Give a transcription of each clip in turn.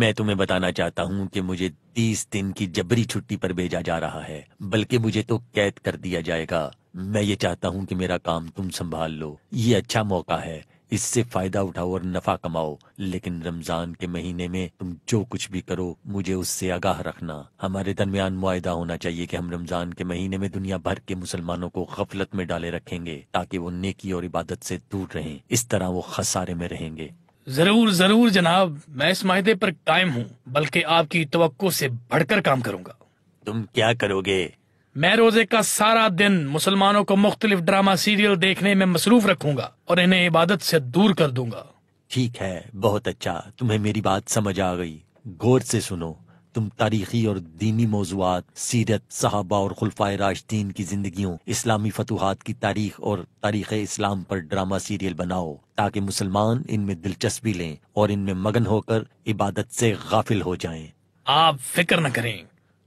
मैं तुम्हें बताना चाहता हूँ कि मुझे तीस दिन की जबरी छुट्टी पर भेजा जा रहा है बल्कि मुझे तो कैद कर दिया जाएगा मैं ये चाहता हूँ कि मेरा काम तुम संभाल लो ये अच्छा मौका है इससे फायदा उठाओ और नफा कमाओ लेकिन रमजान के महीने में तुम जो कुछ भी करो मुझे उससे आगाह रखना हमारे दरमियान मुआदा होना चाहिए कि हम रमजान के महीने में दुनिया भर के मुसलमानों को गफलत में डाले रखेंगे ताकि वो नेकी और इबादत से दूर रहें इस तरह वो खसारे में रहेंगे जरूर जरूर जनाब मैं इस माहे पर कायम हूँ बल्कि आपकी तो बढ़कर काम करूँगा तुम क्या करोगे मैं रोजे का सारा दिन मुसलमानों को मुख्तलिफ ड्रामा सीरियल देखने में मसरूफ रखूंगा और इन्हें इबादत से दूर कर दूंगा ठीक है बहुत अच्छा तुम्हें मेरी बात समझ आ गई गौर से सुनो तुम तारीखी और दीनी मौजूद सीरत साहबा और खुलफा राशदीन की जिंदगी इस्लामी फतूहत की तारीख और तारीख इस्लाम पर ड्रामा सीरियल बनाओ ताकि मुसलमान इनमें दिलचस्पी लें और इनमें मगन होकर इबादत से गाफिल हो जाएं। आप फिक्र न करें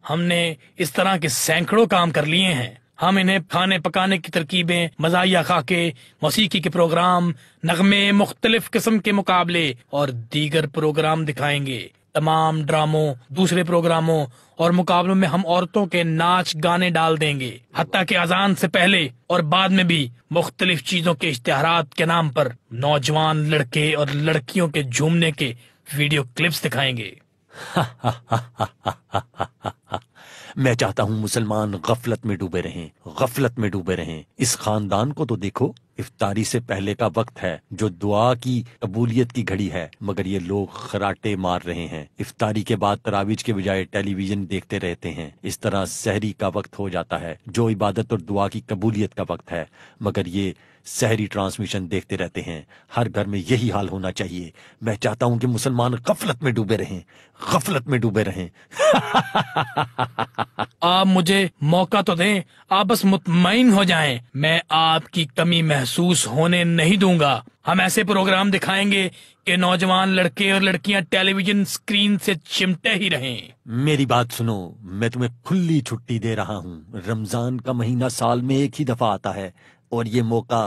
हमने इस तरह के सैकड़ों काम कर लिए हैं हम इन्हें खाने पकाने की तरकीबें मजाया खाके मौसीकी के प्रोग्राम नगमे मुख्तलिफ किस्म के मुकाबले और दीगर प्रोग्राम दिखाएंगे तमाम ड्रामों दूसरे प्रोग्रामों और मुकाबलों में हम औरतों के नाच गाने डाल देंगे हती के अजान से पहले और बाद में भी मुख्तलिफ चीजों के इश्तेहार के नाम पर नौजवान लड़के और लड़कियों के झूमने के वीडियो क्लिप्स दिखाएंगे मैं चाहता हूँ मुसलमान गफलत में डूबे रहें गफलत में डूबे रहें इस खानदान को तो देखो इफ्तारी से पहले का वक्त है जो दुआ की कबूलियत की घड़ी है मगर ये लोग खराटे मार रहे हैं इफ्तारी के बाद तरावीज के बजाय टेलीविजन देखते रहते हैं इस तरह शहरी का वक्त हो जाता है जो इबादत और दुआ की कबूलियत का वक्त है मगर ये शहरी ट्रांसमिशन देखते रहते हैं हर घर में यही हाल होना चाहिए मैं चाहता हूं कि मुसलमान गफलत में डूबे रहें गफलत में डूबे रहें आप मुझे मौका तो दें आप बस मुतमिन हो जाएं मैं आपकी कमी महसूस होने नहीं दूंगा हम ऐसे प्रोग्राम दिखाएंगे कि नौजवान लड़के और लड़कियां टेलीविजन स्क्रीन से चिमटे ही रहें मेरी बात सुनो मैं तुम्हें खुली छुट्टी दे रहा हूँ रमजान का महीना साल में एक ही दफा आता है और ये मौका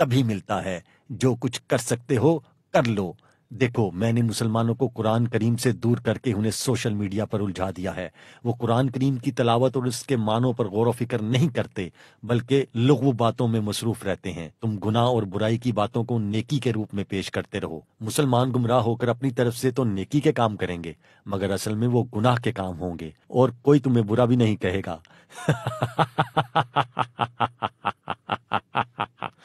तभी मिलता है जो कुछ कर सकते हो कर लो देखो मैंने मुसलमानों को कुरान करीम से दूर करके उन्हें सोशल मीडिया पर उलझा दिया है वो कुरान करीम की तलावत और उसके मानों पर गौर फिक्र नहीं करते बल्कि लघु बातों में मसरूफ रहते हैं तुम गुनाह और बुराई की बातों को नेकी के रूप में पेश करते रहो मुसलमान गुमराह होकर अपनी तरफ से तो नेकी के काम करेंगे मगर असल में वो गुनाह के काम होंगे और कोई तुम्हें बुरा भी नहीं कहेगा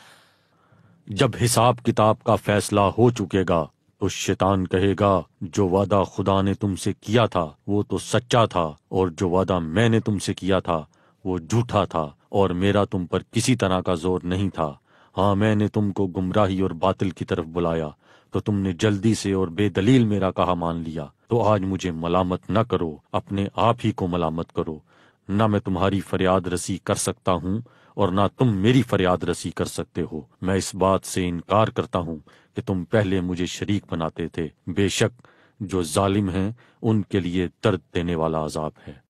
जब हिसाब किताब का फैसला हो चुकेगा तो शैतान कहेगा जो वादा खुदा ने तुमसे किया था वो तो सच्चा था और जो वादा मैंने तुमसे किया था वो झूठा था और मेरा तुम पर किसी तरह का जोर नहीं था हाँ मैंने तुमको गुमराही और बातिल की तरफ बुलाया तो तुमने जल्दी से और बेदलील मेरा कहा मान लिया तो आज मुझे मलामत न करो अपने आप ही को मलामत करो ना मैं तुम्हारी फरियाद रसी कर सकता हूँ और ना तुम मेरी फरियाद रसी कर सकते हो मैं इस बात से इनकार करता हूँ कि तुम पहले मुझे शरीक बनाते थे बेशक जो जालिम हैं उनके लिए दर्द देने वाला अजाब है